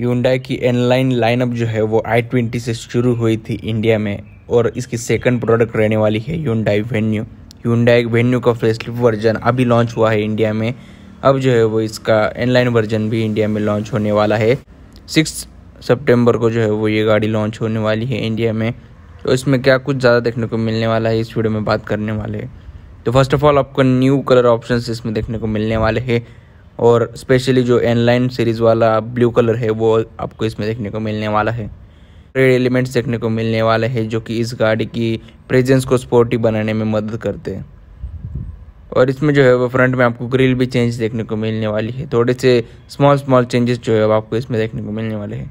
यूंडा की एनलाइन लाइनअप जो है वो आई ट्वेंटी से शुरू हुई थी इंडिया में और इसकी सेकंड प्रोडक्ट रहने वाली है यूंडाई वेन्यू यूंडाई वेन्यू का फेस्ट वर्जन अभी लॉन्च हुआ है इंडिया में अब जो है वो इसका एनलाइन वर्जन भी इंडिया में लॉन्च होने वाला है सिक्स सेप्टेम्बर को जो है वो ये गाड़ी लॉन्च होने वाली है इंडिया में तो इसमें क्या कुछ ज़्यादा देखने को मिलने वाला है इस वीडियो में बात करने वाले तो फर्स्ट ऑफ ऑल आपको न्यू कलर ऑप्शंस इसमें देखने को मिलने वाले हैं और स्पेशली जो एन लाइन सीरीज़ वाला ब्लू कलर है वो आपको इसमें देखने को मिलने वाला है रेड एलिमेंट्स देखने को मिलने वाले हैं जो कि इस गाड़ी की प्रेजेंस को स्पोर्टी बनाने में मदद करते हैं और इसमें जो है वो फ्रंट में आपको ग्रिल भी चेंज देखने को मिलने वाली है थोड़े से स्मॉल स्मॉल चेंजेस जो है वो आपको इसमें देखने को मिलने वाले हैं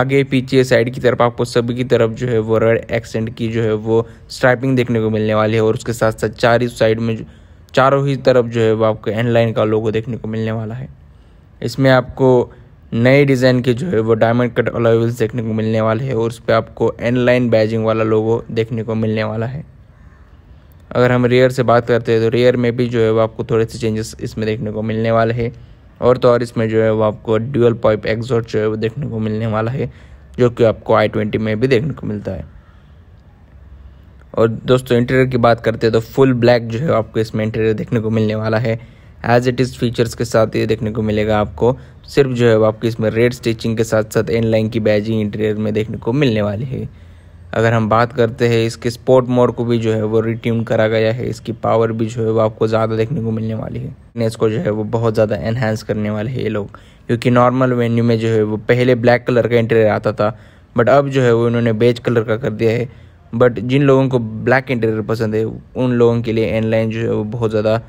आगे पीछे साइड की तरफ आपको सभी की तरफ जो है वो रेड एक्सेंट की जो है वो स्ट्राइपिंग देखने को मिलने वाली है और उसके साथ साथ चार ही साइड में चारों ही तरफ जो है वो आपको एन लाइन का लोगो देखने को मिलने वाला है इसमें आपको नए डिज़ाइन के जो है वो डायमंड कट अलाइवल्स देखने को मिलने वाले हैं और उस पर आपको एन लाइन बैजिंग वाला लोगो देखने को मिलने वाला है अगर हम रेयर से बात करते हैं तो रेयर में भी जो है वो आपको थोड़े से चेंजेस इसमें देखने को मिलने वाले हैं और तो और इसमें जो है वो आपको ड्यूअल पाइप एग्जॉट जो है वो देखने को मिलने वाला है जो कि आपको आई ट्वेंटी में भी देखने को मिलता है और दोस्तों इंटीरियर की बात करते हैं तो फुल ब्लैक जो है आपको इसमें इंटीरियर देखने को मिलने वाला है एज इट इज़ फीचर्स के साथ ये देखने को मिलेगा आपको सिर्फ जो है आपको इसमें रेड स्टिचिंग के साथ साथ एन लाइन की बैजिंग इंटीरियर में देखने को मिलने वाली है अगर हम बात करते हैं इसके स्पोर्ट मोड को भी जो है वो रिट्यून करा गया है इसकी पावर भी जो है वो आपको ज़्यादा देखने को मिलने वाली है इसको जो है वो बहुत ज़्यादा एनहेंस करने वाले हैं ये लोग क्योंकि नॉर्मल वेन्यू में जो है वो पहले ब्लैक कलर का इंटीरियर आता था बट अब जो है वो इन्होंने बेज कलर का कर दिया है बट जिन लोगों को ब्लैक इंटीरियर पसंद है उन लोगों के लिए एन लाइन जो है वो बहुत ज़्यादा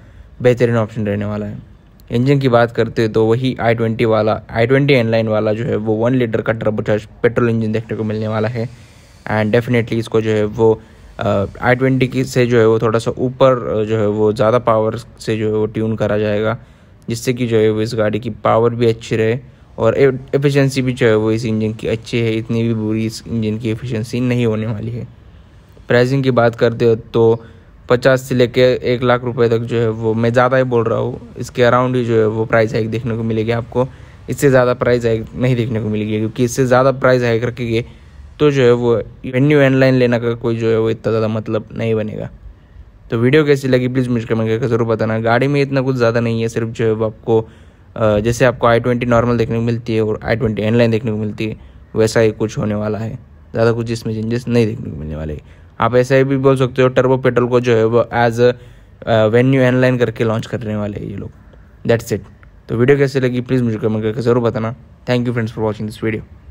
बेहतरीन ऑप्शन रहने वाला है इंजन की बात करते हैं तो वही आई ट्वेंटी वाला आई ट्वेंटी एन लाइन वाला जो है वो वन लीटर का टर्बोचार्ज पेट्रोल इंजन देखने को मिलने वाला है एंड डेफिनेटली इसको जो है वो आई ट्वेंटी की से जो है वो थोड़ा सा ऊपर जो है वो ज़्यादा पावर से जो है वो ट्यून करा जाएगा जिससे कि जो है वो इस गाड़ी की पावर भी अच्छी रहे और एफिशिएंसी e-, भी जो है वो इस इंजन की अच्छी है इतनी भी बुरी इस इंजन की एफिशिएंसी नहीं होने वाली है प्राइसिंग की बात करते हो तो पचास से लेके एक लाख रुपए तक जो है वो मैं ज़्यादा ही बोल रहा हूँ इसके अराउंड ही जो है वो प्राइस हाइक देखने को मिलेगी आपको इससे ज़्यादा प्राइस हाइक नहीं देखने को मिलेगी क्योंकि इससे ज़्यादा प्राइस हाइक रखेंगे तो जो है वो वेन्यू एनलाइन लेने का कोई जो है वो इतना ज़्यादा मतलब नहीं बनेगा तो वीडियो कैसी लगी प्लीज़ मुझे कमेंट करके ज़रूर बताना गाड़ी में इतना कुछ ज़्यादा नहीं है सिर्फ जो है वो आपको जैसे आपको आई ट्वेंटी नॉर्मल देखने को मिलती है और आई ट्वेंटी एनलाइन देखने को मिलती है वैसा ही कुछ होने वाला है ज़्यादा कुछ इसमें चेंजेस नहीं देखने को मिलने वाले आप ऐसे भी बोल सकते हो टर्बो पेट्रोल को जो है वो एज अ वेन्यू एनलाइन करके लॉन्च करने वाले हैं ये लोग दैट्स इट तो वीडियो कैसे लगी प्लीज़ मुझे कमेंट करके ज़रूर बताना thank you friends for watching this video